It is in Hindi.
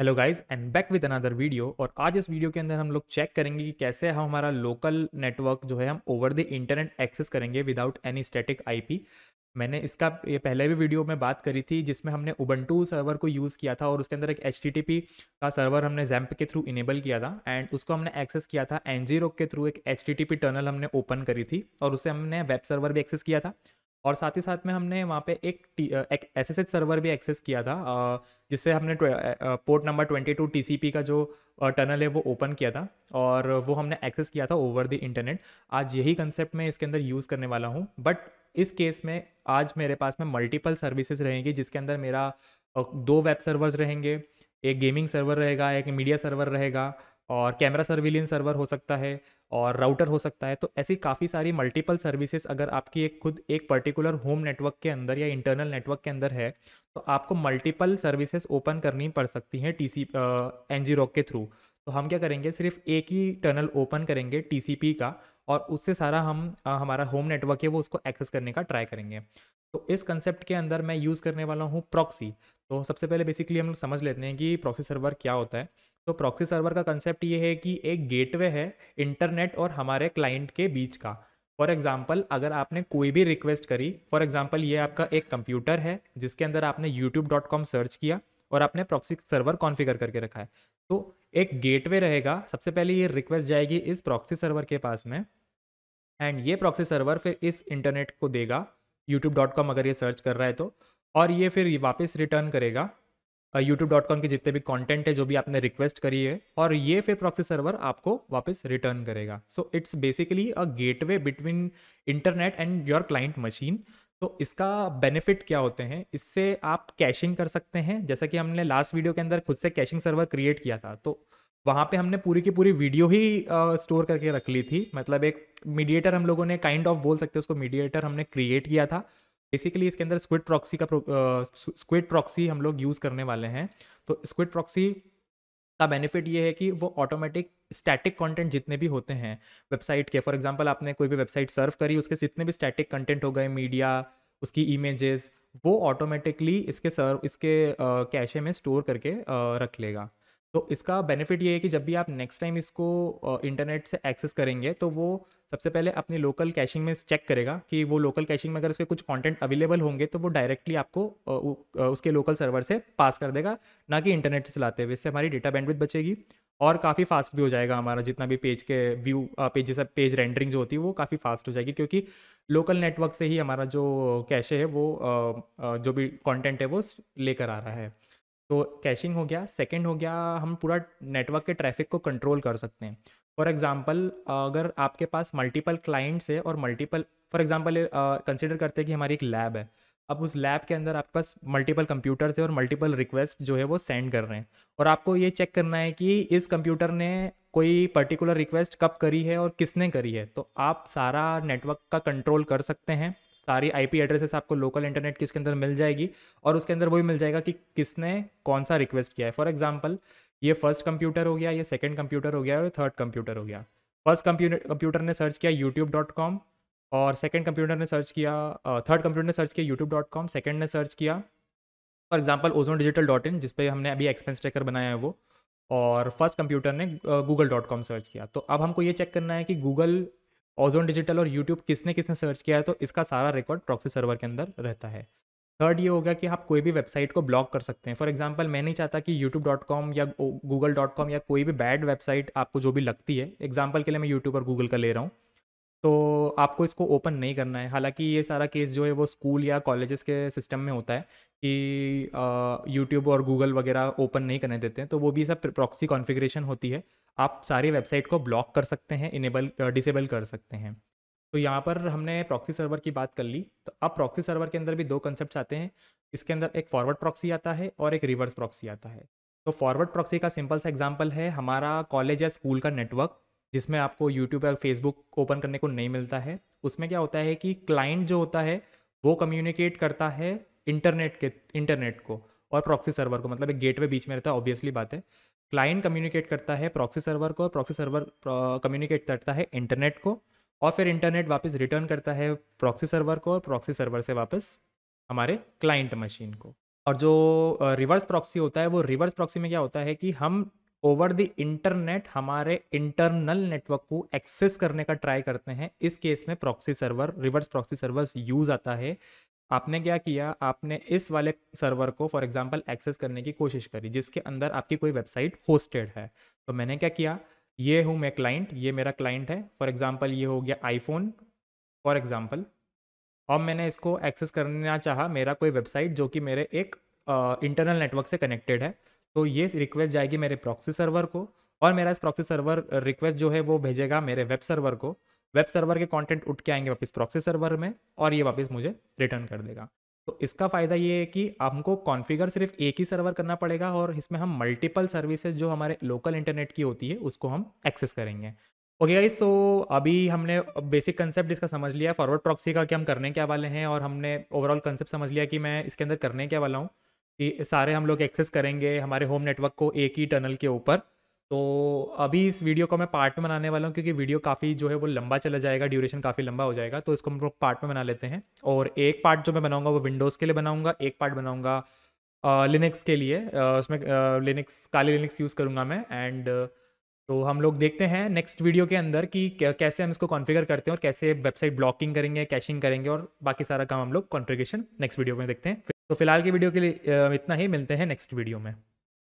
hello guys and back with another video और आज इस वीडियो के अंदर हम लोग चेक करेंगे कि कैसे हम हमारा लोकल नेटवर्क जो है हम ओवर द इंटरनेट एक्सेस करेंगे विदाउट एनी स्टैटिक आईपी मैंने इसका ये पहले भी वीडियो में बात करी थी जिसमें हमने उबंटू सर्वर को यूज़ किया था और उसके अंदर एक एच का सर्वर हमने जैम्प के थ्रू इनेबल किया था एंड उसको हमने एक्सेस किया था एन के थ्रू एक एच टनल हमने ओपन करी थी और उससे हमने वेब सर्वर भी एक्सेस किया था और साथ ही साथ में हमने वहाँ पे एक एस एस एच सर्वर भी एक्सेस किया था जिससे हमने port number twenty two T C P का जो टनल है वो ओपन किया था और वो हमने एक्सेस किया था ओवर द इंटरनेट आज यही कंसेप्ट मैं इसके अंदर यूज़ करने वाला हूँ बट इस केस में आज मेरे पास में मल्टीपल सर्विसेज रहेंगी जिसके अंदर मेरा दो वेब सर्वर्स रहेंगे एक गेमिंग सर्वर रहेगा एक मीडिया सर्वर रहेगा और कैमरा सर्विलियंस सर्वर हो सकता है और राउटर हो सकता है तो ऐसी काफ़ी सारी मल्टीपल सर्विसेज अगर आपकी एक खुद एक पर्टिकुलर होम नेटवर्क के अंदर या इंटरनल नेटवर्क के अंदर है तो आपको मल्टीपल सर्विसेज ओपन करनी पड़ सकती हैं टी सी एन रॉक के थ्रू तो हम क्या करेंगे सिर्फ एक ही टनल ओपन करेंगे टी का और उससे सारा हम आ, हमारा होम नेटवर्क है वो उसको एक्सेस करने का ट्राई करेंगे तो इस कंसेप्ट के अंदर मैं यूज़ करने वाला हूँ प्रॉक्सी तो सबसे पहले बेसिकली हम लोग समझ लेते हैं कि प्रॉक्सी सर्वर क्या होता है तो प्रॉक्सी सर्वर का कंसेप्ट ये है कि एक गेटवे है इंटरनेट और हमारे क्लाइंट के बीच का फॉर एग्जाम्पल अगर आपने कोई भी रिक्वेस्ट करी फॉर एग्जाम्पल ये आपका एक कंप्यूटर है जिसके अंदर आपने यूट्यूब डॉट कॉम सर्च किया और आपने प्रॉक्सी सर्वर कॉन्फ़िगर करके रखा है तो एक गेटवे रहेगा सबसे पहले ये रिक्वेस्ट जाएगी इस प्रॉक्सी सर्वर के पास में एंड ये प्रॉक्सी सर्वर फिर इस इंटरनेट को देगा यूट्यूब डॉट कॉम अगर ये सर्च कर रहा है तो और ये फिर वापस रिटर्न करेगा यूट्यूब डॉट कॉम के जितने भी कंटेंट है जो भी आपने रिक्वेस्ट करी है और ये फिर प्रॉक्सी सर्वर आपको वापस रिटर्न करेगा so it's basically a gateway between internet and your client machine तो इसका बेनिफिट क्या होते हैं इससे आप कैशिंग कर सकते हैं जैसा कि हमने लास्ट वीडियो के अंदर खुद से कैशिंग सर्वर क्रिएट किया था तो वहाँ पे हमने पूरी की पूरी वीडियो ही स्टोर करके रख ली थी मतलब एक मीडिएटर हम लोगों ने काइंड kind ऑफ of बोल सकते हैं उसको मीडिएटर हमने क्रिएट किया था बेसिकली इसके अंदर स्क्विड प्रॉक्सी का स्क्विड प्रॉक्सी हम लोग यूज़ करने वाले हैं तो स्क्विड प्रॉक्सी का बेनिफिट ये है कि वो ऑटोमेटिक स्टैटिक कंटेंट जितने भी होते हैं वेबसाइट के फॉर एग्जांपल आपने कोई भी वेबसाइट सर्व करी उसके जितने भी स्टैटिक कंटेंट हो गए मीडिया उसकी इमेजेस वो ऑटोमेटिकली इसके सर्व इसके कैशे में स्टोर करके रख लेगा तो इसका बेनिफिट ये है कि जब भी आप नेक्स्ट टाइम इसको इंटरनेट से एक्सेस करेंगे तो वो सबसे पहले अपनी लोकल कैशिंग में चेक करेगा कि वो लोकल कैशिंग में अगर उसके कुछ कंटेंट अवेलेबल होंगे तो वो डायरेक्टली आपको उसके लोकल सर्वर से पास कर देगा ना कि इंटरनेट से चलाते हुए इससे हमारी डेटा बैंडविथ बचेगी और काफ़ी फास्ट भी हो जाएगा हमारा जितना भी पेज के व्यू पेज जैसा पेज रेंडरिंग जो होती है वो काफ़ी फास्ट हो जाएगी क्योंकि लोकल नेटवर्क से ही हमारा जो कैशे है वो जो भी कॉन्टेंट है वो लेकर आ रहा है तो कैशिंग हो गया सेकंड हो गया हम पूरा नेटवर्क के ट्रैफिक को कंट्रोल कर सकते हैं फॉर एग्जाम्पल अगर आपके पास मल्टीपल क्लाइंट्स है और मल्टीपल फॉर एग्जाम्पल कंसिडर करते हैं कि हमारी एक लैब है अब उस लैब के अंदर आपके पास मल्टीपल कंप्यूटर्स है और मल्टीपल रिक्वेस्ट जो है वो सेंड कर रहे हैं और आपको ये चेक करना है कि इस कंप्यूटर ने कोई पर्टिकुलर रिक्वेस्ट कब करी है और किसने करी है तो आप सारा नेटवर्क का कंट्रोल कर सकते हैं सारी आईपी एड्रेसेस आपको लोकल इंटरनेट किसके अंदर मिल जाएगी और उसके अंदर वही मिल जाएगा कि किसने कौन सा रिक्वेस्ट किया है फॉर एग्जाम्पल ये फर्स्ट कंप्यूटर हो गया ये सेकेंड कंप्यूटर हो गया और थर्ड कंप्यूटर हो गया फर्स्ट कंप्यूटर ने सर्च किया यूट्यूब और सेकेंड कंप्यूटर ने सर्च किया थर्ड कंप्यूटर ने सर्च किया यूट्यूब डॉट कॉम सेकेंड ने सर्च किया for example Ozone Digital dot in जिसपे हमने अभी एक्सपेंस ट्रैकर बनाया है वो और फर्स्ट कंप्यूटर ने गूगल डॉट कॉम सर्च किया तो अब हमको ये चेक करना है कि गूगल ओजोन डिजिटल और यूट्यूब किसने किसने सर्च किया है तो इसका सारा रिकॉर्ड प्रॉक्सी सर्वर के अंदर रहता है थर्ड ये होगा कि आप कोई भी वेबसाइट को ब्लॉक कर सकते हैं फॉर एग्जाम्पल मैं नहीं चाहता कि यूट्यूब डॉट कॉम या गूगल डॉट कॉम या कोई भी बैड वेबसाइट आपको जो भी लगती है एग्जाम्पल के लिए मैं यूट्यूब और गूगल का ले रहा हूँ तो आपको इसको ओपन नहीं करना है हालांकि ये सारा केस जो है वो स्कूल या कॉलेजेस के सिस्टम में होता है कि यूट्यूब और गूगल वगैरह ओपन नहीं करने देते हैं तो वो भी सब प्रॉक्सी कॉन्फ़िगरेशन होती है आप सारी वेबसाइट को ब्लॉक कर सकते हैं इनेबल डिसेबल कर सकते हैं तो यहाँ पर हमने प्रॉक्सी सर्वर की बात कर ली तो अब प्रॉक्सी सर्वर के अंदर भी दो कंसेप्ट आते हैं इसके अंदर एक फॉरवर्ड प्रॉक्सी आता है और एक रिवर्स प्रॉक्सी आता है तो फॉरवर्ड प्रॉक्सी का सिंपल सा एग्जाम्पल है हमारा कॉलेज या स्कूल का नेटवर्क जिसमें आपको यूट्यूब या फेसबुक ओपन करने को नहीं मिलता है उसमें क्या होता है कि क्लाइंट जो होता है वो कम्युनिकेट करता है इंटरनेट के इंटरनेट को और प्रॉक्सी सर्वर को मतलब एक गेटवे बीच में रहता है ऑब्वियसली बात है क्लाइंट कम्युनिकेट करता है प्रॉक्सी सर्वर को और प्रॉक्सी सर्वर कम्युनिकेट करता है इंटरनेट को और फिर इंटरनेट वापस रिटर्न करता है प्रॉक्सी सर्वर को और प्रॉक्सी सर्वर से वापस हमारे क्लाइंट मशीन को और जो रिवर्स प्रॉक्सी होता है वो रिवर्स प्रॉक्सी में क्या होता है कि हम ओवर द इंटरनेट हमारे इंटरनल नेटवर्क को एक्सेस करने का ट्राई करते हैं इस केस में proxy server reverse proxy server use आता है आपने क्या किया आपने इस वाले सर्वर को फॉर एग्जांपल एक्सेस करने की कोशिश करी जिसके अंदर आपकी कोई वेबसाइट होस्टेड है तो मैंने क्या किया ये हूँ मैं क्लाइंट ये मेरा क्लाइंट है फॉर एग्जाम्पल ये हो गया आईफोन फॉर एग्जाम्पल और मैंने इसको एक्सेस करना चाहा मेरा कोई वेबसाइट जो कि मेरे एक इंटरनल नेटवर्क से कनेक्टेड है तो ये रिक्वेस्ट जाएगी मेरे प्रॉक्सी सर्वर को और मेरा इस प्रॉक्सी सर्वर रिक्वेस्ट जो है वो भेजेगा मेरे वेब सर्वर को वेब सर्वर के कंटेंट उठ के आएंगे वापस प्रॉक्सी सर्वर में और ये वापस मुझे रिटर्न कर देगा तो इसका फ़ायदा ये है कि हमको कॉन्फ़िगर सिर्फ एक ही सर्वर करना पड़ेगा और इसमें हम मल्टीपल सर्विसेज जो हमारे लोकल इंटरनेट की होती है उसको हम एक्सेस करेंगे ओके गाइस सो अभी हमने बेसिक कंसेप्ट इसका समझ लिया फॉरवर्ड प्रॉक्सी का कि हम करने क्या वाले हैं और हमने ओवरऑल कंसेप्ट समझ लिया कि मैं इसके अंदर करने क्या वाला हूँ कि सारे हम लोग एक्सेस करेंगे हमारे होम नेटवर्क को एक ही टनल के ऊपर तो अभी इस वीडियो को मैं पार्ट में बनाने वाला हूँ क्योंकि वीडियो काफ़ी जो है वो लंबा चला जाएगा ड्यूरेशन काफ़ी लंबा हो जाएगा तो इसको हम लोग पार्ट में बना लेते हैं और एक पार्ट जो मैं बनाऊँगा वो विंडोज़ के लिए बनाऊँगा एक पार्ट बनाऊँगा लिनक्स के लिए उसमें लिनक्स काले लिनक्स यूज़ करूँगा मैं एंड तो हम लोग देखते हैं नेक्स्ट वीडियो के अंदर कि कैसे हम इसको कॉन्फ़िगर करते हैं और कैसे वेबसाइट ब्लॉकिंग करेंगे कैशिंग करेंगे और बाकी सारा काम हम लोग कॉन्फ़िगरेशन नेक्स्ट वीडियो में देखते हैं तो फिलहाल की वीडियो के लिए इतना ही मिलते हैं नेक्स्ट वीडियो में